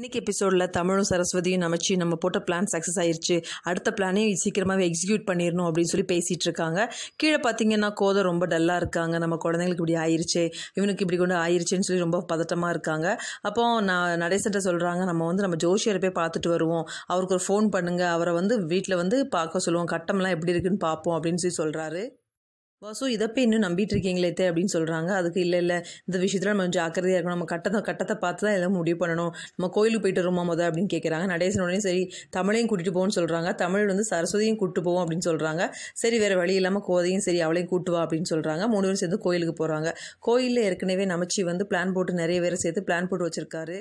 இன்றைக்கி எபிசோடில் தமிழும் சரஸ்வதியும் நமச்சு நம்ம போட்ட பிளான் சக்ஸஸ் ஆயிடுச்சு அடுத்த பிளானையும் சீக்கிரமாகவே எக்ஸிக்யூட் பண்ணிடணும் அப்படின்னு சொல்லி பேசிகிட்டு இருக்காங்க கீழே பார்த்தீங்கன்னா கோதை ரொம்ப டல்லாக இருக்காங்க நம்ம குழந்தைங்களுக்கு இப்படி ஆயிடுச்சு இவனுக்கு இப்படி கொண்டு ஆயிடுச்சுன்னு சொல்லி ரொம்ப பதட்டமாக இருக்காங்க அப்போ நான் நடேசன்ட்ட சொல்கிறாங்க நம்ம வந்து நம்ம ஜோஷியரை போய் பார்த்துட்டு வருவோம் அவருக்கு ஒரு ஃபோன் பண்ணுங்கள் அவரை வந்து வீட்டில் வந்து பார்க்க சொல்லுவோம் கட்டம்லாம் எப்படி இருக்குன்னு பார்ப்போம் அப்படின்னு சொல்லி சொல்கிறாரு வசு இதை போய் இன்னும் நம்பிட்டு இருக்கீங்களே தே அப்படின்னு சொல்கிறாங்க அதுக்கு இல்லை இல்லை இந்த விஷயத்தில் நம்ம ஜாக்கிரதையாக இருக்கணும் நம்ம கட்டத்தை கட்டத்தை பார்த்து தான் எல்லாம் முடிவு பண்ணணும் நம்ம கோயிலுக்கு போயிட்டு வருமா முதல் அப்படின்னு கேட்குறாங்க நடேசன் உடனே சரி தமிழையும் கூட்டிகிட்டு போகணும்னு சொல்கிறாங்க தமிழ் வந்து சரஸ்வதியும் கூப்பிட்டு போவோம் அப்படின்னு சொல்கிறாங்க சரி வேறு வழி இல்லாமல் கோதையும் சரி அவளையும் கூட்டு வா அப்படின்னு சொல்கிறாங்க மூணு பேரும் சேர்ந்து கோயிலுக்கு போகிறாங்க கோயிலில் ஏற்கனவே நமச்சி வந்து பிளான் போட்டு நிறைய பேரை சேர்த்து பிளான் போட்டு வச்சிருக்காரு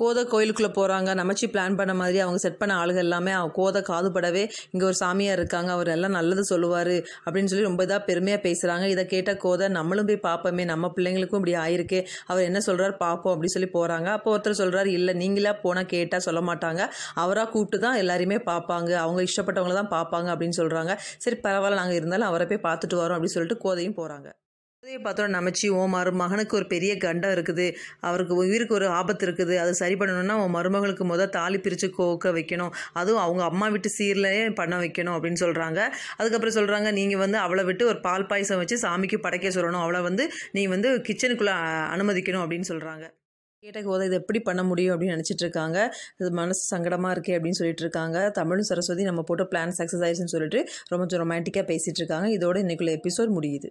கோத கோயிலுக்குள்ளே போகிறாங்க நமச்சி பிளான் பண்ண மாதிரி அவங்க செட் பண்ண ஆளுகள் எல்லாமே அவங்க கோத காதுபடவே இங்கே ஒரு சாமியார் இருக்காங்க அவர் எல்லாம் நல்லது சொல்லுவார் அப்படின்னு சொல்லி ரொம்ப இதாக பெருமையாக பேசுகிறாங்க இதை கேட்ட கோதை நம்மளும் போய் பார்ப்போமே நம்ம பிள்ளைங்களுக்கும் இப்படி ஆயிருக்கு அவர் என்ன சொல்கிறார் பார்ப்போம் அப்படின்னு சொல்லி போகிறாங்க அப்போ ஒருத்தர் சொல்கிறார் இல்லை நீங்களாக போனால் கேட்டால் சொல்ல மாட்டாங்க அவராக கூப்பிட்டு தான் எல்லாருமே பார்ப்பாங்க அவங்க இஷ்டப்பட்டவங்கள தான் பார்ப்பாங்க அப்படின்னு சொல்கிறாங்க சரி பரவாயில்ல நாங்கள் இருந்தாலும் அவரை போய் பார்த்துட்டு வரோம் அப்படின்னு சொல்லிட்டு கோதையும் போகிறாங்க அதே பார்த்தோம் நமச்சி உன் மரு மகனுக்கு ஒரு பெரிய கண்டம் இருக்குது அவருக்கு உயிருக்கு ஒரு ஆபத்து இருக்குது அதை சரி பண்ணணும்னா உன் மருமகளுக்கு முதல் தாலி பிரித்து கோக்க வைக்கணும் அதுவும் அவங்க அம்மா விட்டு சீர்லையே பண்ண வைக்கணும் அப்படின்னு சொல்கிறாங்க அதுக்கப்புறம் சொல்கிறாங்க நீங்கள் வந்து அவளை விட்டு ஒரு பால் பாயசம் வச்சு சாமிக்கு படைக்க சொல்லணும் அவளை வந்து நீ வந்து கிச்சனுக்குள்ளே அனுமதிக்கணும் அப்படின்னு சொல்கிறாங்க கேட்டக்கு போதை இதை எப்படி பண்ண முடியும் அப்படின்னு நினச்சிட்டு இருக்காங்க இது மனசு சங்கடமாக இருக்கே அப்படின்னு சொல்லிட்டு இருக்காங்க தமிழும் சரஸ்வதி நம்ம போட்ட பிளான் சக்ஸஸ் ஆயிடுச்சுன்னு சொல்லிட்டு ரொம்ப ரொமான்டிக்காக பேசிகிட்டு இருக்காங்க இதோட இன்றைக்குள்ள எபிசோட் முடியுது